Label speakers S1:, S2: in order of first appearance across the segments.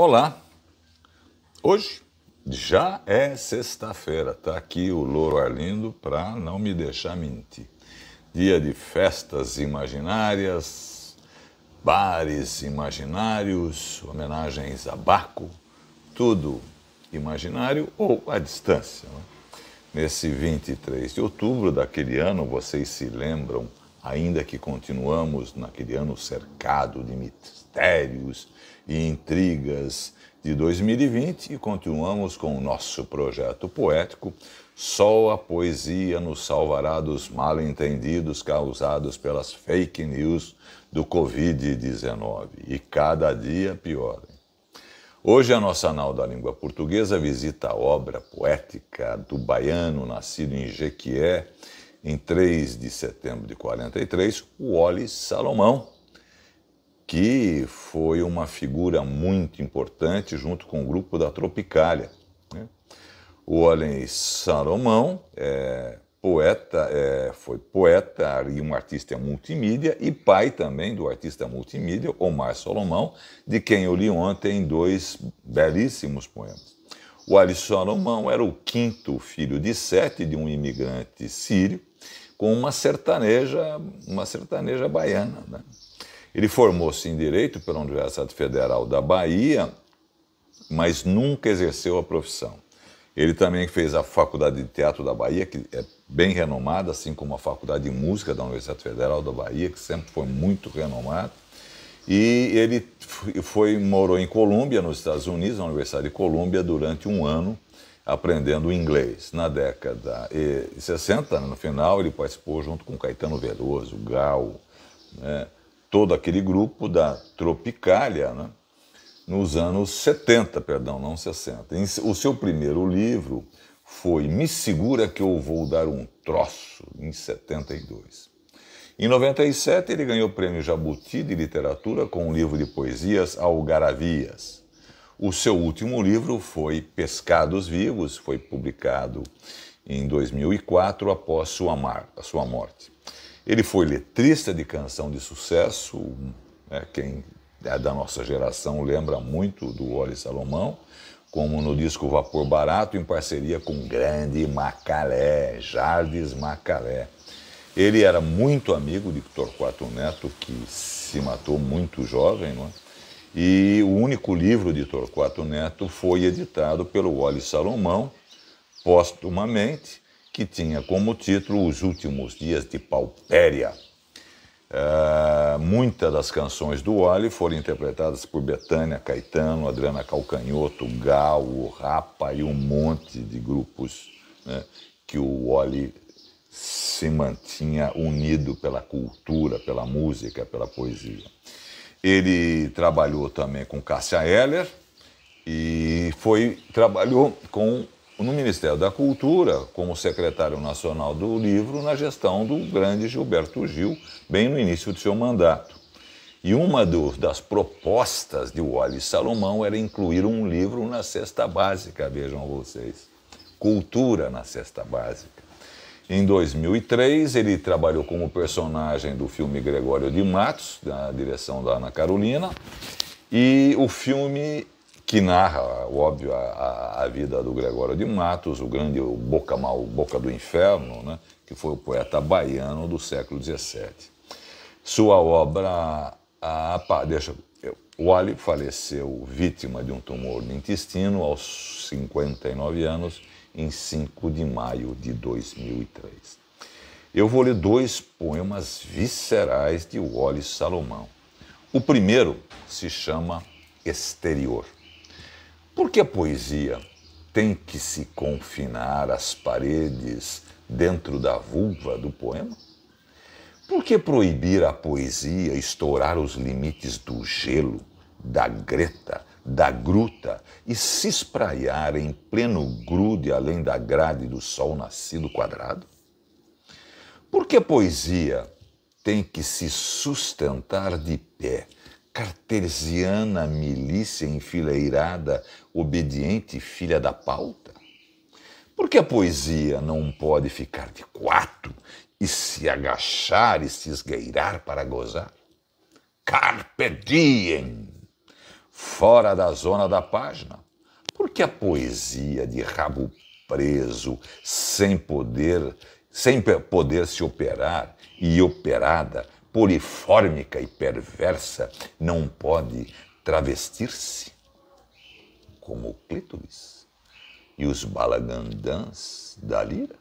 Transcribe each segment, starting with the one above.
S1: Olá! Hoje já é sexta-feira, tá aqui o Louro Arlindo para não me deixar mentir. Dia de festas imaginárias, bares imaginários, homenagens a Baco, tudo imaginário ou à distância. Né? Nesse 23 de outubro daquele ano, vocês se lembram ainda que continuamos naquele ano cercado de mistérios e intrigas de 2020 e continuamos com o nosso projeto poético Só a poesia nos salvará dos mal-entendidos causados pelas fake news do Covid-19 e cada dia pior. Hoje a nossa Nau da Língua Portuguesa visita a obra poética do baiano nascido em Jequié em 3 de setembro de 43, o Wally Salomão, que foi uma figura muito importante junto com o grupo da Tropicália. Né? O Wally Salomão é poeta, é, foi poeta e um artista multimídia e pai também do artista multimídia Omar Salomão, de quem eu li ontem dois belíssimos poemas. O Ali Salomão era o quinto filho de sete de um imigrante sírio com uma sertaneja, uma sertaneja baiana. Né? Ele formou-se em Direito pela Universidade Federal da Bahia, mas nunca exerceu a profissão. Ele também fez a Faculdade de Teatro da Bahia, que é bem renomada, assim como a Faculdade de Música da Universidade Federal da Bahia, que sempre foi muito renomada. E ele foi morou em Colômbia, nos Estados Unidos, na Universidade de Colômbia, durante um ano, aprendendo inglês. Na década de 60, né, no final, ele participou junto com Caetano Veloso, Gal, né, todo aquele grupo da Tropicália, né, nos anos 70, perdão, não 60. O seu primeiro livro foi Me Segura que eu vou dar um troço, em 72. Em 97, ele ganhou o prêmio Jabuti de Literatura com o livro de poesias Algaravias. O seu último livro foi Pescados Vivos, foi publicado em 2004 após sua, mar, sua morte. Ele foi letrista de canção de sucesso, né, quem é da nossa geração lembra muito do Oli Salomão, como no disco Vapor Barato, em parceria com o grande Macalé, Jardes Macalé. Ele era muito amigo de Torquato Neto, que se matou muito jovem, não é? E o único livro de Torquato Neto foi editado pelo Wally Salomão, postumamente, que tinha como título Os Últimos Dias de Paupéria. Uh, Muitas das canções do Wally foram interpretadas por Betânia, Caetano, Adriana Calcanhoto, Gal, o Rapa e um monte de grupos né, que o Wally se mantinha unido pela cultura, pela música, pela poesia. Ele trabalhou também com Cássia Heller e foi trabalhou com no Ministério da Cultura como secretário nacional do livro na gestão do grande Gilberto Gil, bem no início do seu mandato. E uma do, das propostas de Wallace Salomão era incluir um livro na cesta básica, vejam vocês. Cultura na cesta básica. Em 2003, ele trabalhou como personagem do filme Gregório de Matos, da direção da Ana Carolina, e o filme que narra, óbvio, a, a vida do Gregório de Matos, o grande boca mal, boca do inferno, né, que foi o poeta baiano do século XVII. Sua obra, a, a, deixa, Wally faleceu vítima de um tumor no intestino aos 59 anos em 5 de maio de 2003. Eu vou ler dois poemas viscerais de Wallace Salomão. O primeiro se chama Exterior. Por que a poesia tem que se confinar às paredes dentro da vulva do poema? Por que proibir a poesia estourar os limites do gelo, da greta, da gruta e se espraiar em pleno grude além da grade do sol nascido quadrado? Por que a poesia tem que se sustentar de pé, cartesiana milícia enfileirada, obediente filha da pauta? Por que a poesia não pode ficar de quatro e se agachar e se esgueirar para gozar? Carpe diem! fora da zona da página. Porque a poesia de rabo preso, sem poder, sem poder se operar e operada, polifórmica e perversa, não pode travestir-se como o clítoris e os balagandãs da lira?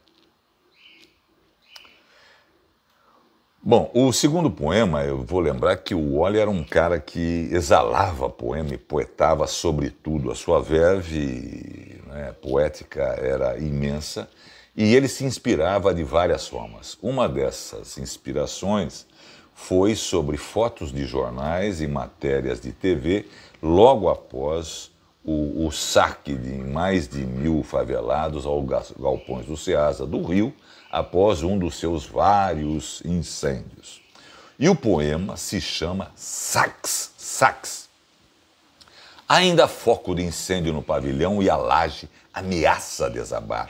S1: Bom, o segundo poema, eu vou lembrar que o Wally era um cara que exalava poema e poetava sobretudo. A sua verve né, poética era imensa e ele se inspirava de várias formas. Uma dessas inspirações foi sobre fotos de jornais e matérias de TV logo após o, o saque de mais de mil favelados ao galpões do Ceasa do Rio após um dos seus vários incêndios. E o poema se chama Sax, Sax. Ainda foco de incêndio no pavilhão e a laje ameaça desabar.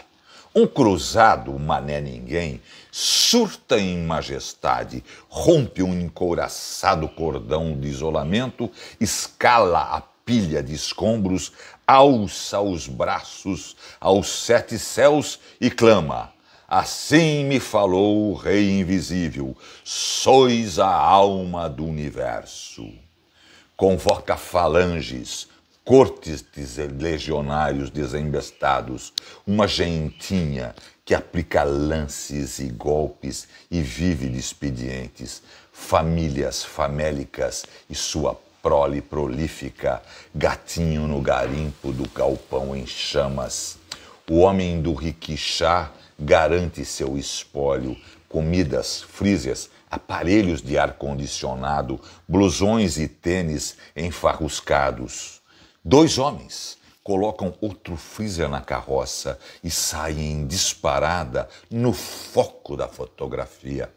S1: Um cruzado, mané ninguém, surta em majestade, rompe um encouraçado cordão de isolamento, escala a pilha de escombros, alça os braços aos sete céus e clama: Assim me falou o Rei Invisível: sois a alma do universo. Convoca falanges, cortes de legionários desembestados, uma gentinha que aplica lances e golpes e vive de expedientes, famílias famélicas e sua prole prolífica, gatinho no garimpo do galpão em chamas. O homem do riquixá garante seu espólio, comidas, freezers, aparelhos de ar-condicionado, blusões e tênis enfarruscados. Dois homens colocam outro freezer na carroça e saem disparada no foco da fotografia.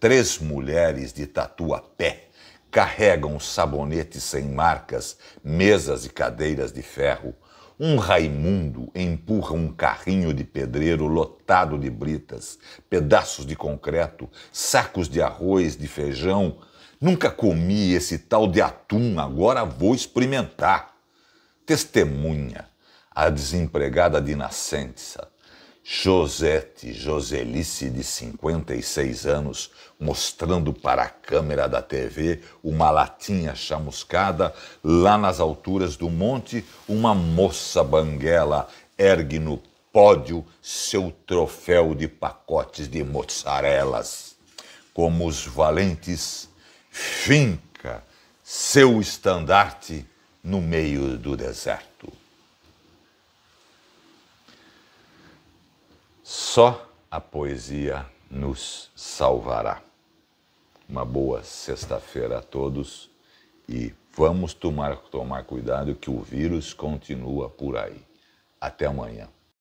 S1: Três mulheres de tatu a pé carregam sabonetes sem marcas, mesas e cadeiras de ferro, um Raimundo empurra um carrinho de pedreiro lotado de britas, pedaços de concreto, sacos de arroz, de feijão. Nunca comi esse tal de atum, agora vou experimentar. Testemunha, a desempregada de nascença, Josete Joselice, de 56 anos, mostrando para a câmera da TV uma latinha chamuscada, lá nas alturas do monte, uma moça banguela ergue no pódio seu troféu de pacotes de mozzarelas. Como os valentes, finca seu estandarte no meio do deserto. Só a poesia nos salvará. Uma boa sexta-feira a todos e vamos tomar, tomar cuidado que o vírus continua por aí. Até amanhã.